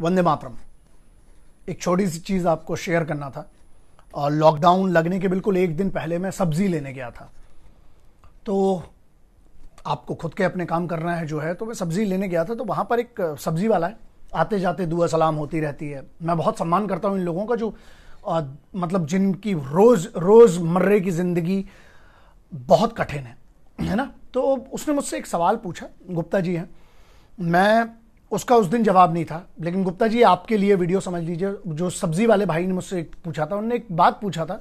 वंदे मातरम एक छोटी सी चीज़ आपको शेयर करना था और लॉकडाउन लगने के बिल्कुल एक दिन पहले मैं सब्ज़ी लेने गया था तो आपको खुद के अपने काम करना है जो है तो मैं सब्ज़ी लेने गया था तो वहाँ पर एक सब्ज़ी वाला है आते जाते दुआ सलाम होती रहती है मैं बहुत सम्मान करता हूँ इन लोगों का जो आ, मतलब जिनकी रोज़ रोज़मर्रे की ज़िंदगी बहुत कठिन है है ना तो उसने मुझसे एक सवाल पूछा गुप्ता जी हैं मैं उसका उस दिन जवाब नहीं था लेकिन गुप्ता जी आपके लिए वीडियो समझ लीजिए जो सब्जी वाले भाई ने मुझसे पूछा था उन्होंने एक बात पूछा था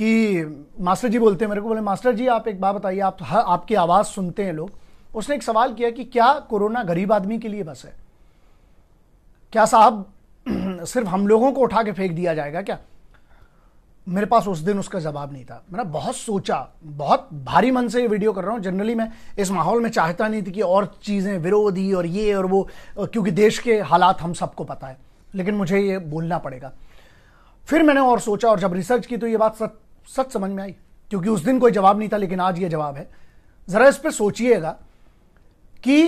कि मास्टर जी बोलते हैं मेरे को बोले मास्टर जी आप एक बात बताइए आप हर आपकी आवाज़ सुनते हैं लोग उसने एक सवाल किया कि क्या कोरोना गरीब आदमी के लिए बस है क्या साहब सिर्फ हम लोगों को उठा के फेंक दिया जाएगा क्या मेरे पास उस दिन उसका जवाब नहीं था मैंने बहुत सोचा बहुत भारी मन से ये वीडियो कर रहा हूँ जनरली मैं इस माहौल में चाहता नहीं थी कि और चीज़ें विरोधी और ये और वो क्योंकि देश के हालात हम सबको पता है लेकिन मुझे ये बोलना पड़ेगा फिर मैंने और सोचा और जब रिसर्च की तो ये बात सच सच समझ में आई क्योंकि उस दिन कोई जवाब नहीं था लेकिन आज ये जवाब है ज़रा इस पर सोचिएगा कि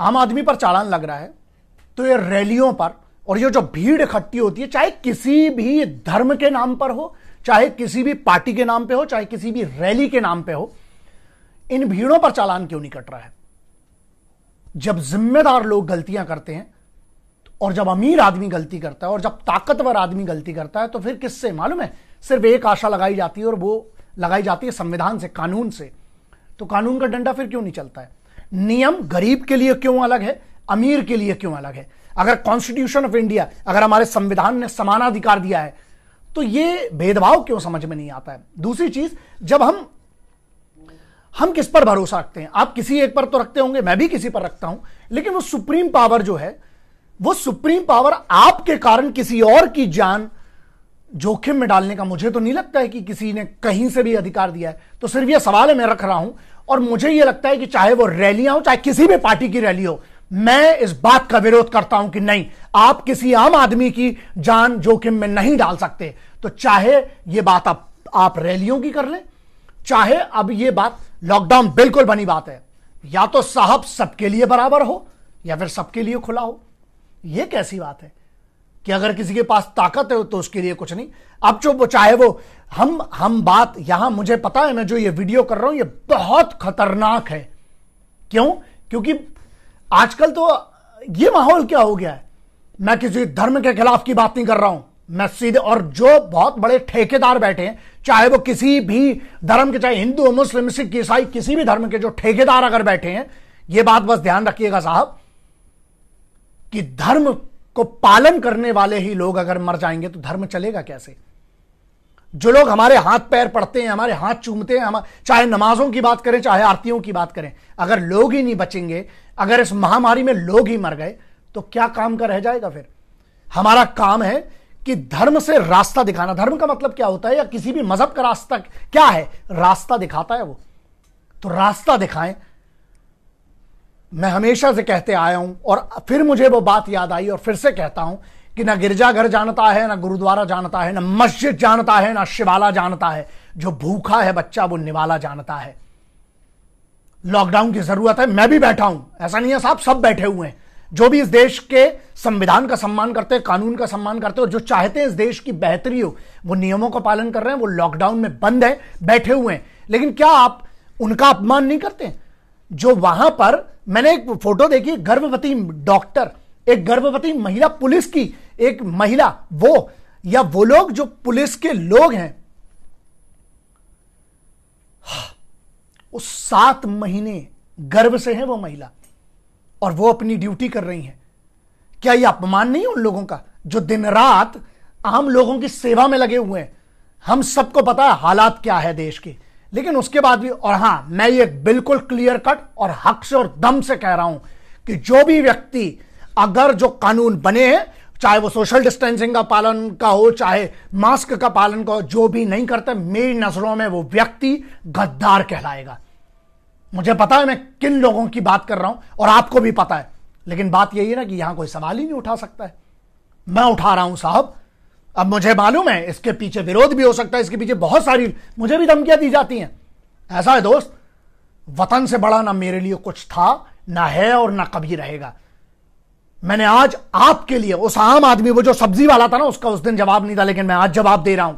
आम आदमी पर चालान लग रहा है तो ये रैलियों पर और ये जो भीड़ इकट्ठी होती है चाहे किसी भी धर्म के नाम पर हो चाहे किसी भी पार्टी के नाम पे हो चाहे किसी भी रैली के नाम पे हो इन भीड़ों पर चालान क्यों नहीं कट रहा है जब जिम्मेदार लोग गलतियां करते हैं और जब अमीर आदमी गलती करता है और जब ताकतवर आदमी गलती करता है तो फिर किससे मालूम है सिर्फ एक आशा लगाई जाती है और वो लगाई जाती है संविधान से कानून से तो कानून का डंडा फिर क्यों नहीं चलता है नियम गरीब के लिए क्यों अलग है अमीर के लिए क्यों अलग है अगर कॉन्स्टिट्यूशन ऑफ इंडिया अगर हमारे संविधान ने समानाधिकार दिया है तो ये भेदभाव क्यों समझ में नहीं आता है दूसरी चीज जब हम हम किस पर भरोसा रखते हैं आप किसी एक पर तो रखते होंगे मैं भी किसी पर रखता हूं लेकिन वो सुप्रीम पावर जो है वो सुप्रीम पावर आपके कारण किसी और की जान जोखिम में डालने का मुझे तो नहीं लगता है कि किसी ने कहीं से भी अधिकार दिया है तो सिर्फ यह सवाल है मैं रख रहा हूं और मुझे यह लगता है कि चाहे वो रैलियां हो चाहे किसी भी पार्टी की रैली हो मैं इस बात का विरोध करता हूं कि नहीं आप किसी आम आदमी की जान जोखिम में नहीं डाल सकते तो चाहे ये बात आप आप रैलियों की कर लें चाहे अब ये बात लॉकडाउन बिल्कुल बनी बात है या तो साहब सबके लिए बराबर हो या फिर सबके लिए खुला हो यह कैसी बात है कि अगर किसी के पास ताकत है तो उसके लिए कुछ नहीं अब जो चाहे वो हम हम बात यहां मुझे पता है मैं जो ये वीडियो कर रहा हूं ये बहुत खतरनाक है क्यों क्योंकि आजकल तो ये माहौल क्या हो गया है मैं किसी धर्म के खिलाफ की बात नहीं कर रहा हूं मैं सीधे और जो बहुत बड़े ठेकेदार बैठे हैं चाहे वो किसी भी धर्म के चाहे हिंदू मुस्लिम सिख ईसाई किसी भी धर्म के जो ठेकेदार अगर बैठे हैं ये बात बस ध्यान रखिएगा साहब कि धर्म को पालन करने वाले ही लोग अगर मर जाएंगे तो धर्म चलेगा कैसे जो लोग हमारे हाथ पैर पड़ते हैं हमारे हाथ चूमते हैं हम चाहे नमाजों की बात करें चाहे आरतियों की बात करें अगर लोग ही नहीं बचेंगे अगर इस महामारी में लोग ही मर गए तो क्या काम का रह जाएगा फिर हमारा काम है कि धर्म से रास्ता दिखाना धर्म का मतलब क्या होता है या किसी भी मजहब का रास्ता क्या है रास्ता दिखाता है वो तो रास्ता दिखाएं मैं हमेशा से कहते आया हूं और फिर मुझे वो बात याद आई और फिर से कहता हूं कि ना गिरजाघर जानता है ना गुरुद्वारा जानता है ना मस्जिद जानता है ना शिवाला जानता है जो भूखा है बच्चा वो निवाला जानता है लॉकडाउन की जरूरत है मैं भी बैठा हूं ऐसा नहीं है साहब सब बैठे हुए हैं जो भी इस देश के संविधान का सम्मान करते हैं कानून का सम्मान करते हैं और जो चाहते हैं इस देश की बेहतरी हो वो नियमों का पालन कर रहे हैं वो लॉकडाउन में बंद है बैठे हुए हैं लेकिन क्या आप उनका अपमान नहीं करते जो वहां पर मैंने एक फोटो देखी गर्भवती डॉक्टर एक गर्भवती महिला पुलिस की एक महिला वो या वो लोग जो पुलिस के लोग हैं वो सात महीने गर्व से है वो महिला और वो अपनी ड्यूटी कर रही हैं क्या ये अपमान नहीं उन लोगों का जो दिन रात आम लोगों की सेवा में लगे हुए हैं हम सबको पता है हालात क्या है देश के लेकिन उसके बाद भी और हां मैं ये बिल्कुल क्लियर कट और हक से और दम से कह रहा हूं कि जो भी व्यक्ति अगर जो कानून बने हैं चाहे वो सोशल डिस्टेंसिंग का पालन का हो चाहे मास्क का पालन का हो जो भी नहीं करता मेरी नजरों में वो व्यक्ति गद्दार कहलाएगा मुझे पता है मैं किन लोगों की बात कर रहा हूं और आपको भी पता है लेकिन बात यही है ना कि यहां कोई सवाल ही नहीं उठा सकता है मैं उठा रहा हूं साहब अब मुझे मालूम है इसके पीछे विरोध भी हो सकता है इसके पीछे बहुत सारी मुझे भी धमकियां दी जाती हैं ऐसा है दोस्त वतन से बड़ा ना मेरे लिए कुछ था ना है और ना कभी रहेगा मैंने आज आपके लिए उस आम आदमी वो जो सब्जी वाला था ना उसका उस दिन जवाब नहीं था लेकिन मैं आज जवाब दे रहा हूं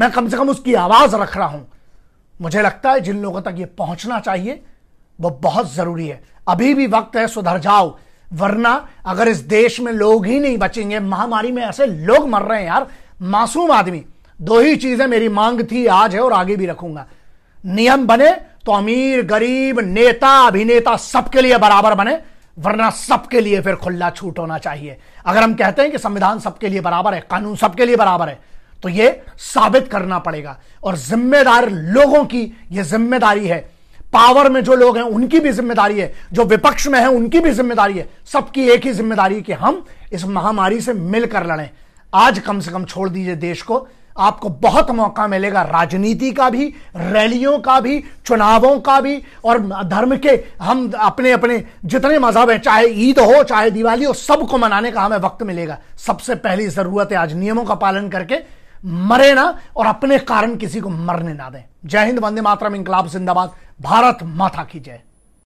मैं कम से कम उसकी आवाज रख रहा हूं मुझे लगता है जिन लोगों तक ये पहुंचना चाहिए वो बहुत जरूरी है अभी भी वक्त है सुधर जाओ वरना अगर इस देश में लोग ही नहीं बचेंगे महामारी में ऐसे लोग मर रहे हैं यार मासूम आदमी दो ही चीजें मेरी मांग थी आज है और आगे भी रखूंगा नियम बने तो अमीर गरीब नेता अभिनेता सबके लिए बराबर बने वरना सबके लिए फिर खुला छूट होना चाहिए अगर हम कहते हैं कि संविधान सबके लिए बराबर है कानून सबके लिए बराबर है तो ये साबित करना पड़ेगा और जिम्मेदार लोगों की ये जिम्मेदारी है पावर में जो लोग हैं उनकी भी जिम्मेदारी है जो विपक्ष में है उनकी भी जिम्मेदारी है सबकी एक ही जिम्मेदारी कि हम इस महामारी से मिलकर लड़ें आज कम से कम छोड़ दीजिए देश को आपको बहुत मौका मिलेगा राजनीति का भी रैलियों का भी चुनावों का भी और धर्म के हम अपने अपने जितने मजहब हैं चाहे ईद हो चाहे दिवाली हो सबको मनाने का हमें वक्त मिलेगा सबसे पहली जरूरत है आज नियमों का पालन करके मरे ना और अपने कारण किसी को मरने ना दें जय हिंद वंदे मातरम इंकलाब जिंदाबाद भारत माता की जय